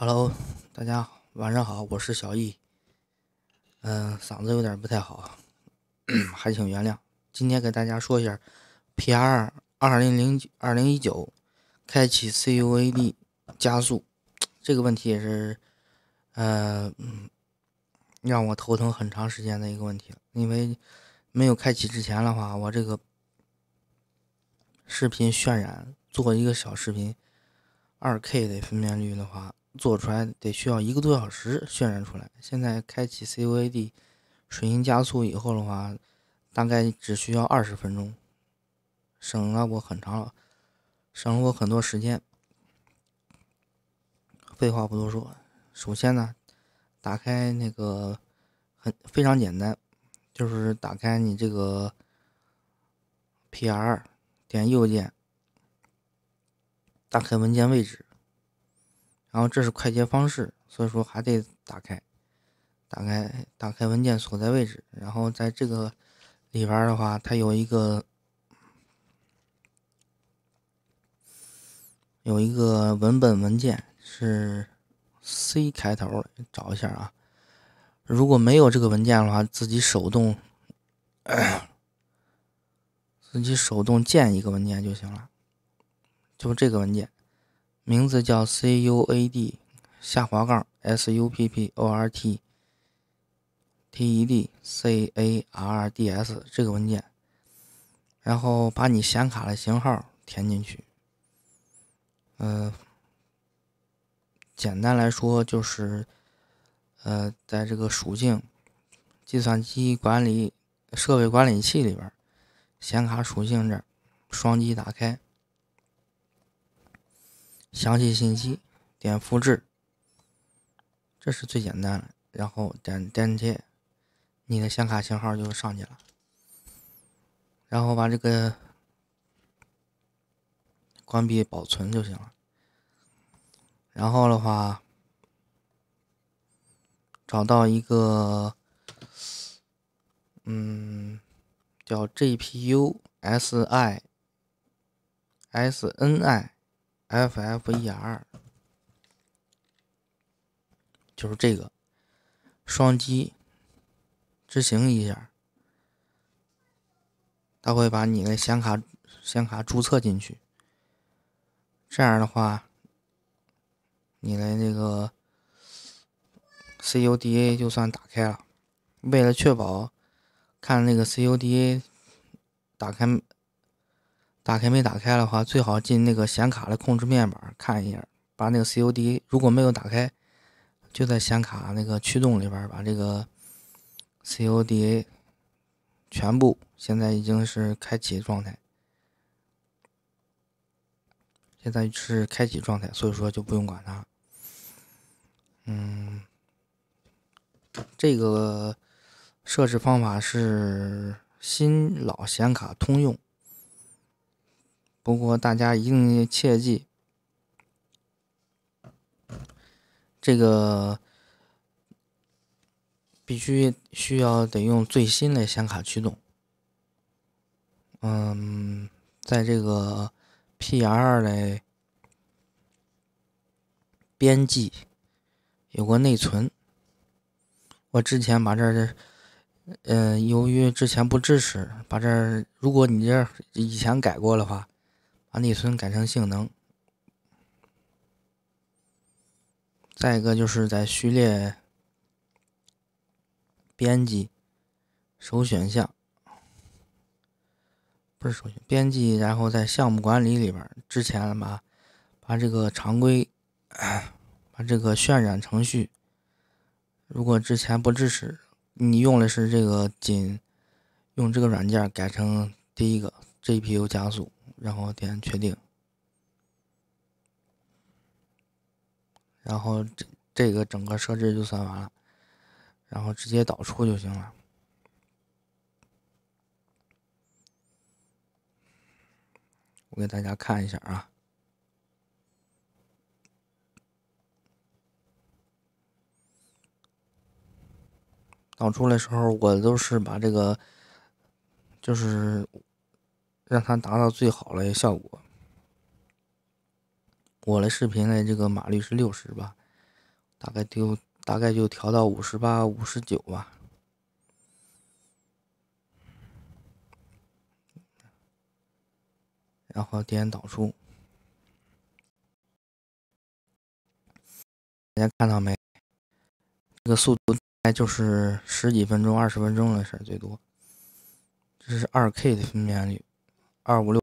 Hello，大家晚上好，我是小易。嗯，嗓子有点不太好，还请原谅。今天给大家说一下 PR 二零零二零一九开启 CUAD 加速这个问题，也是呃让我头疼很长时间的一个问题。因为没有开启之前的话，我这个视频渲染做一个小视频，二 K 的分辨率的话。做出来得需要一个多小时渲染出来，现在开启 c o a d 水银加速以后的话，大概只需要二十分钟，省了我很长，省了我很多时间。废话不多说，首先呢，打开那个很非常简单，就是打开你这个 PR，点右键，打开文件位置。然后这是快捷方式，所以说还得打开，打开打开文件所在位置，然后在这个里边的话，它有一个有一个文本文件是 C 开头找一下啊。如果没有这个文件的话，自己手动自己手动建一个文件就行了，就这个文件。名字叫 C U A D 下滑杠 S U P P O R T T E D C A R D S 这个文件，然后把你显卡的型号填进去。嗯，简单来说就是，呃，在这个属性，计算机管理设备管理器里边，显卡属性这，双击打开。详细信息，点复制，这是最简单的。然后点粘贴，你的显卡型号就上去了。然后把这个关闭保存就行了。然后的话，找到一个，嗯，叫 G P U S I S N I。FFER 就是这个，双击执行一下，它会把你的显卡显卡注册进去。这样的话，你的那个 CUDA 就算打开了。为了确保看那个 CUDA 打开。打开没打开的话，最好进那个显卡的控制面板看一下，把那个 c o d a 如果没有打开，就在显卡那个驱动里边把这个 c o d a 全部现在已经是开启状态，现在是开启状态，所以说就不用管它。嗯，这个设置方法是新老显卡通用。不过大家一定切记，这个必须需要得用最新的显卡驱动。嗯，在这个 PR 的编辑有个内存，我之前把这，嗯，由于之前不支持，把这如果你这以前改过的话。内存改成性能，再一个就是在序列编辑首选项，不是首选编辑，然后在项目管理里边之前把把这个常规 把这个渲染程序，如果之前不支持，你用的是这个仅用这个软件改成第一个 GPU 加速。然后点确定，然后这这个整个设置就算完了，然后直接导出就行了。我给大家看一下啊，导出的时候我都是把这个，就是。让它达到最好的效果。我的视频的这个码率是六十吧，大概就大概就调到五十八、五十九吧。然后点导出，大家看到没？这个速度，概就是十几分钟、二十分钟的事最多。这是二 K 的分辨率。二五六。